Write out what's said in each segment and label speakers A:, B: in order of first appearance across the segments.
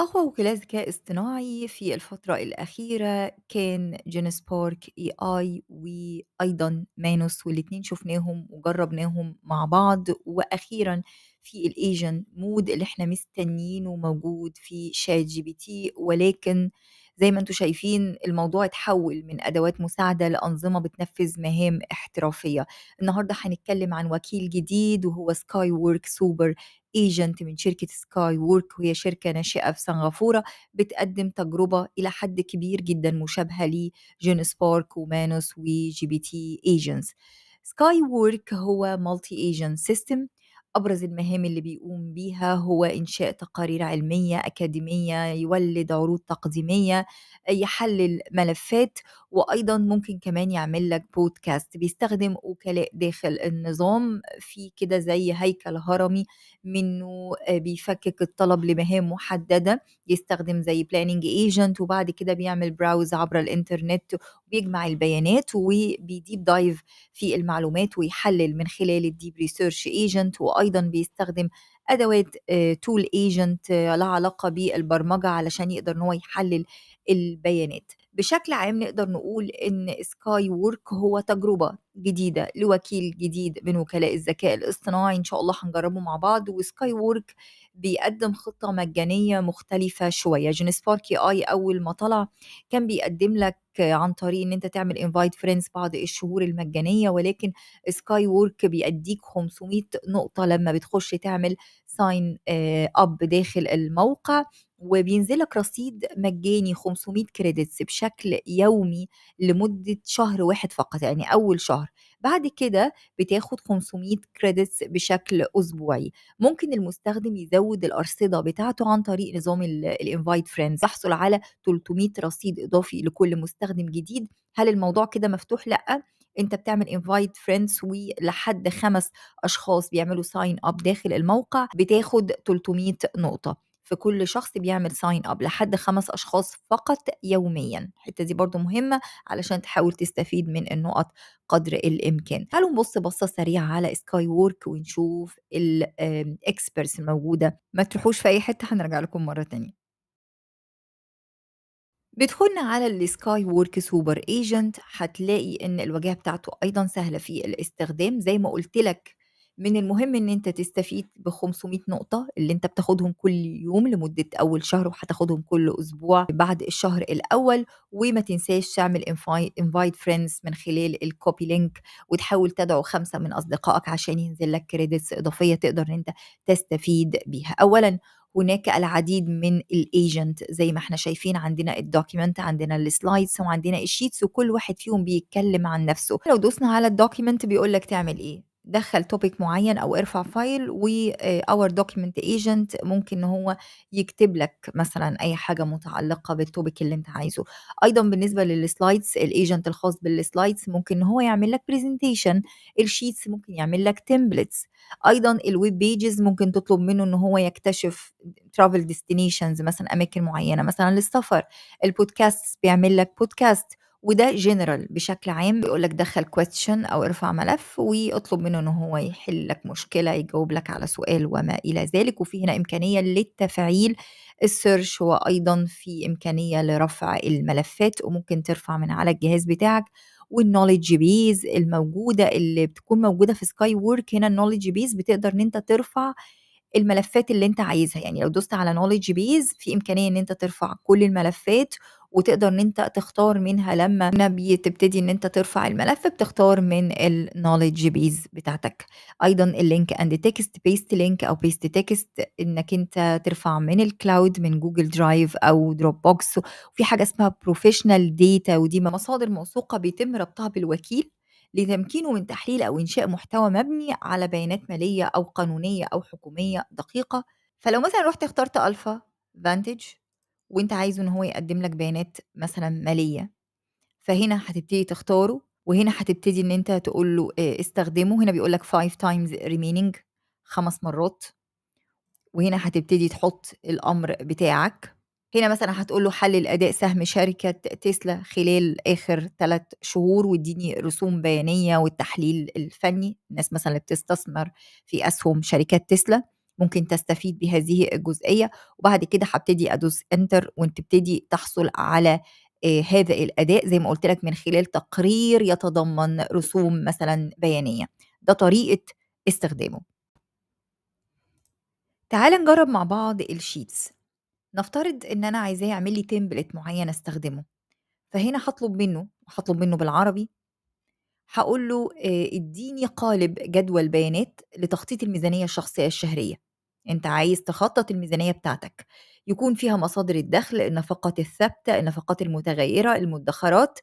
A: أقوى وكلاء ذكاء اصطناعي في الفترة الأخيرة كان جينيس بارك إي آي وأيضا مانوس والاتنين شفناهم وجربناهم مع بعض وأخيرا في الإيجن مود اللي احنا مستنيينه موجود في شات جي بي تي ولكن زي ما انتم شايفين الموضوع اتحول من ادوات مساعده لانظمه بتنفذ مهام احترافيه النهارده هنتكلم عن وكيل جديد وهو سكاي وورك سوبر ايجنت من شركه سكاي وورك وهي شركه ناشئه في سنغافوره بتقدم تجربه الى حد كبير جدا مشابهه لجون سبارك ومانوس وجي بي تي ايجنتس سكاي وورك هو مالتي ايجنت سيستم أبرز المهام اللي بيقوم بيها هو إنشاء تقارير علمية أكاديمية يولد عروض تقديمية يحلل ملفات وأيضا ممكن كمان يعمل لك بودكاست بيستخدم وكلاء داخل النظام في كده زي هيكل هرمي منه آه، بيفكك الطلب لمهام محددة يستخدم زي بلاننج ايجنت وبعد كده بيعمل براوز عبر الانترنت بيجمع البيانات وبيديب دايف في المعلومات ويحلل من خلال الديب ريسيرش ايجنت وايضا بيستخدم ادوات تول ايجنت لها علاقه بالبرمجه علشان يقدر ان هو يحلل البيانات بشكل عام نقدر نقول ان سكاي وورك هو تجربه جديده لوكيل جديد من وكلاء الذكاء الاصطناعي ان شاء الله هنجربه مع بعض وسكاي وورك بيقدم خطه مجانيه مختلفه شويه جين سباركي اي اول ما طلع كان بيقدم لك عن طريق ان انت تعمل انفايت فريندز بعض الشهور المجانيه ولكن سكاي وورك بيديك 500 نقطه لما بتخش تعمل ساين اب آه، داخل الموقع وبينزلك رصيد مجاني 500 كريدتس بشكل يومي لمده شهر واحد فقط يعني اول شهر بعد كده بتاخد 500 كريدتس بشكل اسبوعي ممكن المستخدم يزود الارصده بتاعته عن طريق نظام الانفايت فريندز يحصل على 300 رصيد اضافي لكل مستخدم جديد هل الموضوع كده مفتوح لا انت بتعمل انفايت فريندز ولحد خمس اشخاص بيعملوا ساين اب داخل الموقع بتاخد 300 نقطه فكل شخص بيعمل ساين اب لحد خمس اشخاص فقط يوميا الحته دي برضو مهمه علشان تحاول تستفيد من النقط قدر الامكان تعالوا نبص بصه سريعه على سكاي وورك ونشوف الاكسبرتس الموجوده ما تروحوش في اي حته هنرجع لكم مره تانية بتدخلنا على السكاي وورك سوبر ايجنت هتلاقي ان الواجهه بتاعته ايضا سهله في الاستخدام زي ما قلت لك من المهم ان انت تستفيد ب 500 نقطه اللي انت بتاخدهم كل يوم لمده اول شهر وهتاخدهم كل اسبوع بعد الشهر الاول وما تنساش تعمل انفايت فريندز من خلال الكوبي لينك وتحاول تدعو خمسه من اصدقائك عشان ينزل لك كريدتس اضافيه تقدر ان انت تستفيد بيها اولا هناك العديد من الايجنت زي ما احنا شايفين عندنا الدوكيمنت عندنا السلايدز وعندنا الشيتس وكل واحد فيهم بيتكلم عن نفسه لو دوسنا على الدوكيمنت بيقول لك تعمل ايه دخل توبيك معين او ارفع فايل اور دوكيمنت ايجنت ممكن ان هو يكتب لك مثلا اي حاجه متعلقه بالتوبيك اللي انت عايزه ايضا بالنسبه للسلايدز الايجنت الخاص بالسلايدز ممكن ان هو يعمل لك برزنتيشن الشيتس ممكن يعمل لك تمبلتس ايضا الويب بيجز ممكن تطلب منه ان هو يكتشف ترافل ديستنيشنز مثلا اماكن معينه مثلا للسفر البودكاست بيعمل لك بودكاست وده جنرال بشكل عام بيقول لك دخل كويستشن او ارفع ملف واطلب منه ان هو يحل لك مشكله يجاوب لك على سؤال وما الى ذلك وفي هنا امكانيه للتفعيل السيرش وايضا في امكانيه لرفع الملفات وممكن ترفع من على الجهاز بتاعك والنولج بيز الموجوده اللي بتكون موجوده في سكاي وورك هنا النولج بيز بتقدر ان انت ترفع الملفات اللي انت عايزها يعني لو دوست على نولج بيز في امكانيه ان انت ترفع كل الملفات وتقدر ان انت تختار منها لما بتبتدي ان انت ترفع الملف بتختار من النولج بيز بتاعتك ايضا اللينك اند تكست بيست لينك او بيست تكست انك انت ترفع من الكلاود من جوجل درايف او دروب بوكس وفي حاجه اسمها بروفيشنال ديتا ودي مصادر موثوقه بيتم ربطها بالوكيل لتمكينه من تحليل او انشاء محتوى مبني على بيانات ماليه او قانونيه او حكوميه دقيقه فلو مثلا رحت اخترت الفا فانتج وأنت عايزه إن هو يقدم لك بيانات مثلا مالية فهنا هتبتدي تختاره وهنا هتبتدي إن أنت تقول له استخدمه هنا بيقول لك 5 times remaining خمس مرات وهنا هتبتدي تحط الأمر بتاعك هنا مثلا هتقول له حلل اداء سهم شركه تسلا خلال اخر ثلاث شهور واديني رسوم بيانيه والتحليل الفني الناس مثلا اللي بتستثمر في اسهم شركات تسلا ممكن تستفيد بهذه الجزئيه وبعد كده هبتدي ادوس انتر وتبتدي تحصل على آه، هذا الاداء زي ما قلت لك من خلال تقرير يتضمن رسوم مثلا بيانيه ده طريقه استخدامه تعال نجرب مع بعض الشيتس نفترض ان انا عايزاه يعمل لي تمبلت معين استخدمه فهنا هطلب منه هطلب منه بالعربي هقول له آه، اديني قالب جدول بيانات لتخطيط الميزانيه الشخصيه الشهريه انت عايز تخطط الميزانيه بتاعتك يكون فيها مصادر الدخل النفقات الثابته النفقات المتغيره المدخرات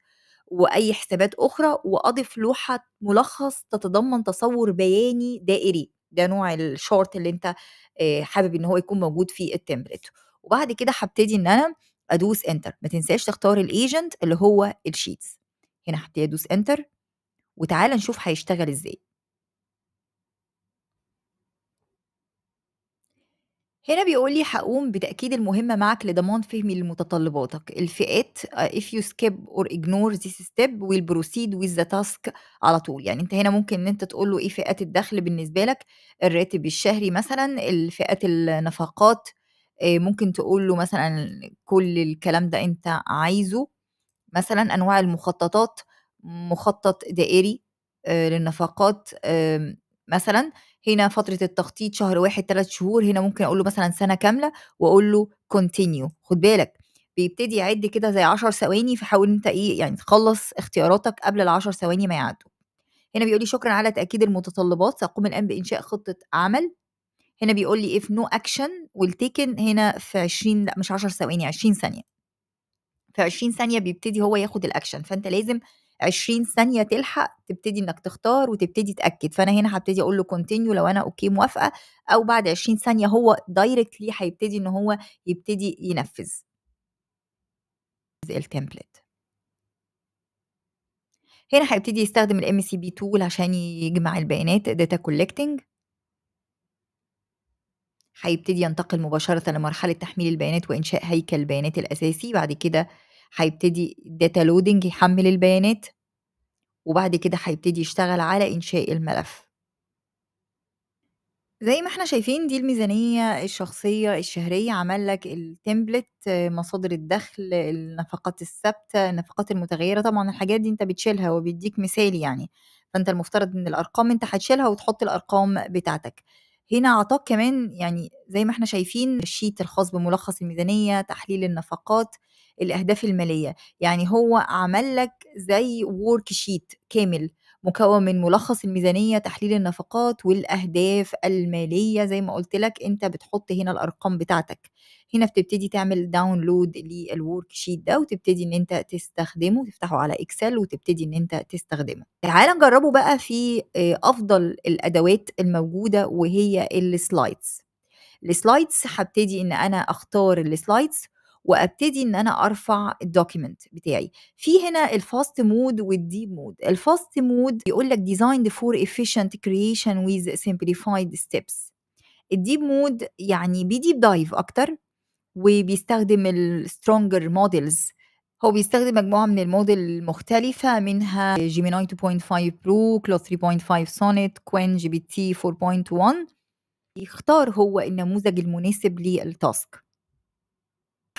A: واي حسابات اخرى واضف لوحه ملخص تتضمن تصور بياني دائري ده نوع الشورت اللي انت آه، حابب ان هو يكون موجود في التمبلت وبعد كده هبتدي ان انا ادوس انتر ما تنساش تختار الايجنت اللي هو الشيتس هنا هبتدي ادوس انتر وتعالى نشوف هيشتغل ازاي هنا بيقول لي هقوم بتأكيد المهمة معك لضمان فهمي لمتطلباتك الفئات آه، if you skip or ignore this step will proceed with the task على طول يعني انت هنا ممكن ان انت تقول له ايه فئات الدخل بالنسبة لك الراتب الشهري مثلا الفئات النفقات آه، ممكن تقول له مثلا كل الكلام ده انت عايزه مثلا انواع المخططات مخطط دائري آه، للنفقات مثلا هنا فتره التخطيط شهر واحد ثلاث شهور هنا ممكن اقول له مثلا سنه كامله واقول له كونتينيو خد بالك بيبتدي يعد كده زي 10 ثواني فحاول انت ايه يعني تخلص اختياراتك قبل ال 10 ثواني ما يعدوا هنا بيقول لي شكرا على تاكيد المتطلبات ساقوم الان بانشاء خطه عمل هنا بيقول لي if no action will taken هنا في 20 لا مش 10 ثواني 20 ثانيه في 20 ثانيه بيبتدي هو ياخد الاكشن فانت لازم 20 ثانيه تلحق تبتدي انك تختار وتبتدي تاكد فانا هنا هبتدي اقول له كونتينيو لو انا اوكي موافقه او بعد 20 ثانيه هو دايركتلي هيبتدي ان هو يبتدي ينفذ التمبلت هنا هيبتدي يستخدم الام سي بي تول عشان يجمع البيانات داتا كولكتنج هيبتدي ينتقل مباشره لمرحله تحميل البيانات وانشاء هيكل البيانات الاساسي بعد كده هيبتدي داتا لودنج يحمل البيانات وبعد كده هيبتدي يشتغل على إنشاء الملف زي ما احنا شايفين دي الميزانية الشخصية الشهرية عمل لك التمبلت مصادر الدخل النفقات الثابتة النفقات المتغيرة طبعا الحاجات دي انت بتشيلها وبيديك مثال يعني فانت المفترض ان الارقام انت هتشيلها وتحط الارقام بتاعتك هنا عطاك كمان يعني زي ما احنا شايفين الشيت الخاص بملخص الميزانية تحليل النفقات الاهداف الماليه يعني هو عمل لك زي وورك شيت كامل مكون من ملخص الميزانية تحليل النفقات والأهداف المالية زي ما قلت لك أنت بتحط هنا الأرقام بتاعتك هنا بتبتدي تعمل داونلود للورك شيت ده وتبتدي ان انت تستخدمه تفتحه على اكسل وتبتدي ان انت تستخدمه تعال نجربه بقى في آه، افضل الادوات الموجوده وهي السلايدز السلايدز هبتدي ان انا اختار السلايدز وابتدي ان انا ارفع الدوكيمنت بتاعي في هنا الفاست مود والديب مود الفاست مود بيقول لك ديزايند فور efficient كرييشن with simplified ستيبس الديب مود يعني بيديب دايف اكتر وبيستخدم السترونجر مودلز هو بيستخدم مجموعة من الموديل المختلفة منها جيميناي 2.5 برو كلو 3.5 سونيت كوين جي بي تي 4.1 يختار هو النموذج المناسب للتاسك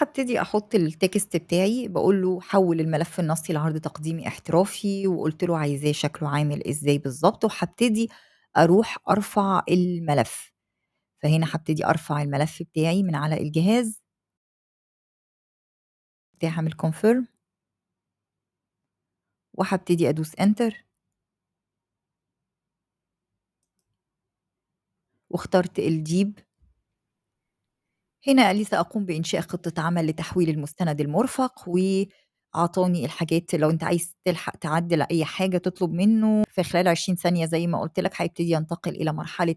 A: هبتدي احط التكست بتاعي بقول له حول الملف النصي لعرض تقديمي احترافي وقلت له عايزاه شكله عامل ازاي بالظبط وهبتدي اروح ارفع الملف فهنا هبتدي ارفع الملف بتاعي من على الجهاز هعمل كونفيرم وهبتدي ادوس انتر واخترت الديب هنا قال لي سأقوم بإنشاء خطة عمل لتحويل المستند المرفق وأعطاني الحاجات لو أنت عايز تلحق تعدل أي حاجة تطلب منه في خلال 20 ثانية زي ما قلت لك هيبتدي ينتقل إلى مرحلة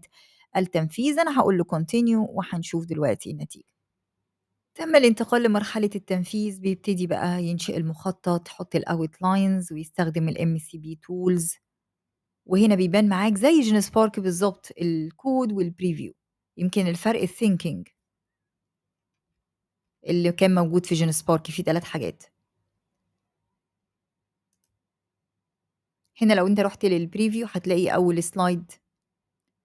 A: التنفيذ أنا هقول له كونتينيو وهنشوف دلوقتي النتيجة تم الانتقال لمرحلة التنفيذ بيبتدي بقى ينشئ المخطط يحط الاوت لاينز ويستخدم الـ MCB Tools تولز وهنا بيبان معاك زي جين سبارك بالظبط الكود والبريفيو يمكن الفرق الثينكينج اللي كان موجود في جينيس بارك فيه تلات حاجات هنا لو انت رحت للبريفيو هتلاقي اول سلايد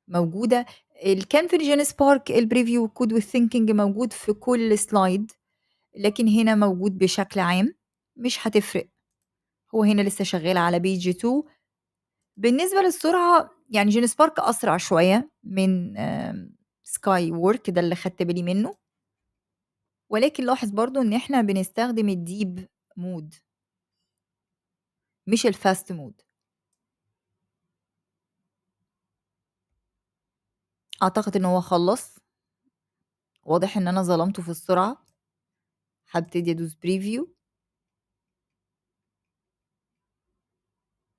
A: موجوده اللي كان في جينيس بارك البريفيو كود والثينكينج موجود في كل سلايد لكن هنا موجود بشكل عام مش هتفرق هو هنا لسه شغال على بيج 2 بالنسبه للسرعه يعني جينيس بارك اسرع شويه من سكاي وورك ده اللي خدت بالي منه ولكن لاحظ برضو إن إحنا بنستخدم الديب مود مش الفاست مود أعتقد إن هو خلص واضح إن أنا ظلمته في السرعة هبتدي أدوس بريفيو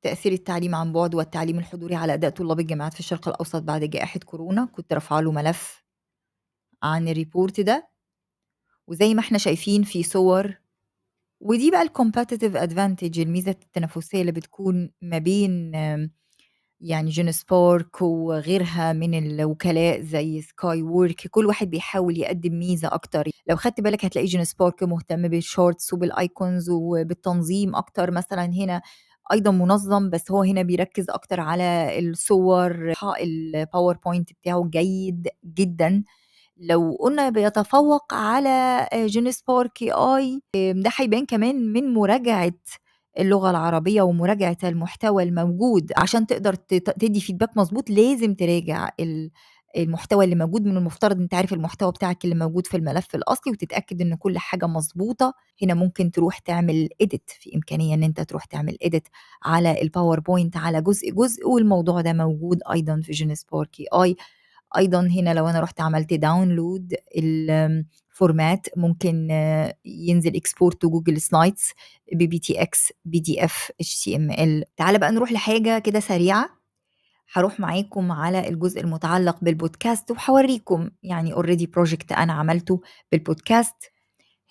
A: تأثير التعليم عن بعد والتعليم الحضوري على أداء طلاب الجامعات في الشرق الأوسط بعد جائحة كورونا كنت رافعة له ملف عن الريبورت ده وزي ما احنا شايفين في صور ودي بقى الكومبتيتيف ادفانتج الميزه التنافسيه اللي بتكون ما بين يعني جون سبارك وغيرها من الوكلاء زي سكاي وورك كل واحد بيحاول يقدم ميزه اكتر لو خدت بالك هتلاقي جون سبارك مهتم بالشورتس وبالايكونز وبالتنظيم اكتر مثلا هنا ايضا منظم بس هو هنا بيركز اكتر على الصور الباوربوينت بتاعه جيد جدا لو قلنا بيتفوق على آه، جينيس كي اي ده هيبان كمان من مراجعه اللغة العربية ومراجعة المحتوى الموجود عشان تقدر تدي فيدباك مظبوط لازم تراجع المحتوى اللي موجود من المفترض انت عارف المحتوى بتاعك اللي موجود في الملف الاصلي وتتاكد ان كل حاجه مظبوطه هنا ممكن تروح تعمل اديت في امكانيه ان انت تروح تعمل اديت على الباوربوينت على جزء جزء والموضوع ده موجود ايضا في جينيس كي اي ايضا هنا لو انا رحت عملت داونلود الفورمات ممكن ينزل اكسبورت تو جوجل سلايدز بي بي تي اكس بي دي اف اتش تي ام ال تعالى بقى نروح لحاجه كده سريعه هروح معاكم على الجزء المتعلق بالبودكاست وهوريكم يعني اوريدي بروجكت انا عملته بالبودكاست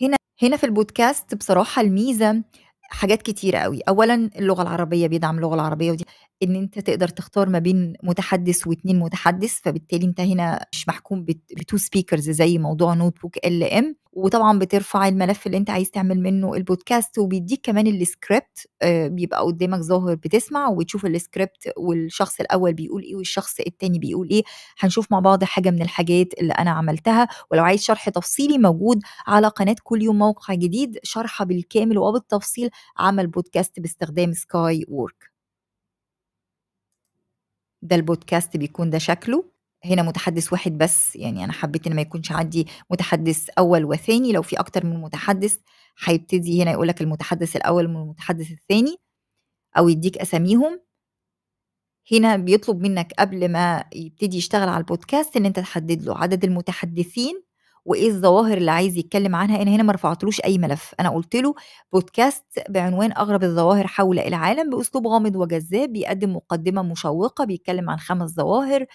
A: هنا هنا في البودكاست بصراحه الميزه حاجات كتيرة قوي أولا اللغة العربية بيدعم اللغة العربية ودي ان انت تقدر تختار ما بين متحدث واتنين متحدث فبالتالي انت هنا مش محكوم بتو سبيكرز زي موضوع نوت بوك ال ام وطبعا بترفع الملف اللي انت عايز تعمل منه البودكاست وبيديك كمان السكريبت آه، بيبقى قدامك ظاهر بتسمع وتشوف السكريبت والشخص الاول بيقول ايه والشخص التاني بيقول ايه هنشوف مع بعض حاجه من الحاجات اللي انا عملتها ولو عايز شرح تفصيلي موجود على قناه كل يوم موقع جديد شرحه بالكامل وبالتفصيل عمل بودكاست باستخدام سكاي وورك ده البودكاست بيكون ده شكله هنا متحدث واحد بس يعني انا حبيت ان ما يكونش عندي متحدث اول وثاني لو في اكتر من متحدث هيبتدي هنا يقولك المتحدث الاول من المتحدث الثاني او يديك اساميهم هنا بيطلب منك قبل ما يبتدي يشتغل على البودكاست ان انت تحدد له عدد المتحدثين وايه الظواهر اللي عايز يتكلم عنها انا هنا ما رفعتلوش اي ملف انا قلت له بودكاست بعنوان اغرب الظواهر حول العالم باسلوب غامض وجذاب بيقدم مقدمه مشوقه بيتكلم عن خمس ظواهر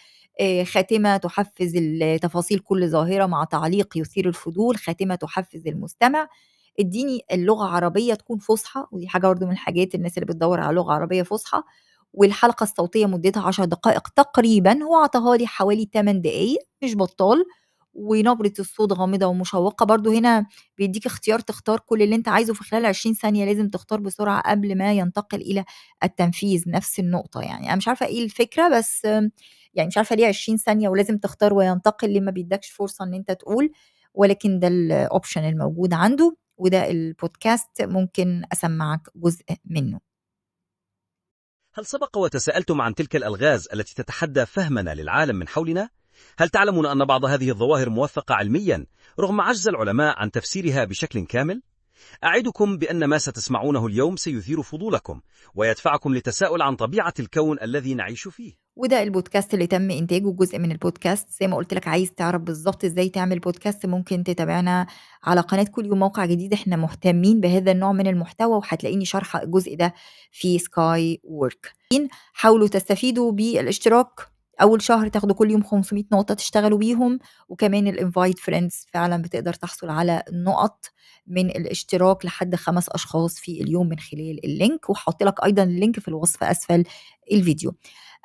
A: آه، خاتمه تحفز تفاصيل كل ظاهره مع تعليق يثير الفضول خاتمه تحفز المستمع اديني اللغه عربيه تكون فصحى ودي حاجه برضه من الحاجات الناس اللي بتدور على لغه عربيه فصحى والحلقه الصوتيه مدتها 10 دقائق تقريبا هو عطاها لي حوالي 8 دقائق مش بطال ونبرة الصوت غامضة ومشوقة برضو هنا بيديك اختيار تختار كل اللي انت عايزه في خلال 20 ثانية لازم تختار بسرعة قبل ما ينتقل إلى التنفيذ نفس النقطة يعني أنا مش عارفة إيه الفكرة بس يعني مش عارفة ليه 20 ثانية ولازم تختار وينتقل ليه ما بيدكش فرصة إن أنت تقول ولكن ده الأوبشن الموجود عنده وده البودكاست ممكن أسمعك جزء منه هل سبق وتساءلتم عن تلك الألغاز التي تتحدى فهمنا للعالم من حولنا؟ هل تعلمون أن بعض هذه الظواهر موثقة علميا رغم عجز العلماء عن تفسيرها بشكل كامل؟ أعدكم بأن ما ستسمعونه اليوم سيثير فضولكم ويدفعكم لتساؤل عن طبيعة الكون الذي نعيش فيه وده البودكاست اللي تم إنتاجه جزء من البودكاست زي ما قلت لك عايز تعرف بالظبط إزاي تعمل بودكاست ممكن تتابعنا على قناة كل يوم موقع جديد احنا مهتمين بهذا النوع من المحتوى وهتلاقيني شارحة الجزء ده في سكاي وورك حاولوا تستفيدوا بالاشتراك اول شهر تاخدوا كل يوم 500 نقطه تشتغلوا بيهم وكمان الانفايت فريندز فعلا بتقدر تحصل على نقط من الاشتراك لحد خمس اشخاص في اليوم من خلال اللينك وحاط لك ايضا اللينك في الوصف اسفل الفيديو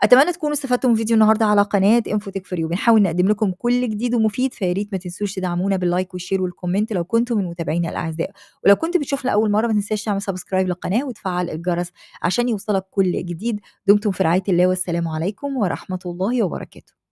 A: اتمنى تكونوا استفدتم من فيديو النهارده على قناه انفوتك فور يو بنحاول نقدم لكم كل جديد ومفيد فيا ريت ما تنسوش تدعمونا باللايك والشير والكومنت لو كنتم من متابعينا الاعزاء ولو كنت بتشوفنا لاول مره ما تنساش تعمل سبسكرايب للقناه وتفعل الجرس عشان يوصلك كل جديد دمتم في رعايه الله والسلام عليكم ورحمه الله وبركاته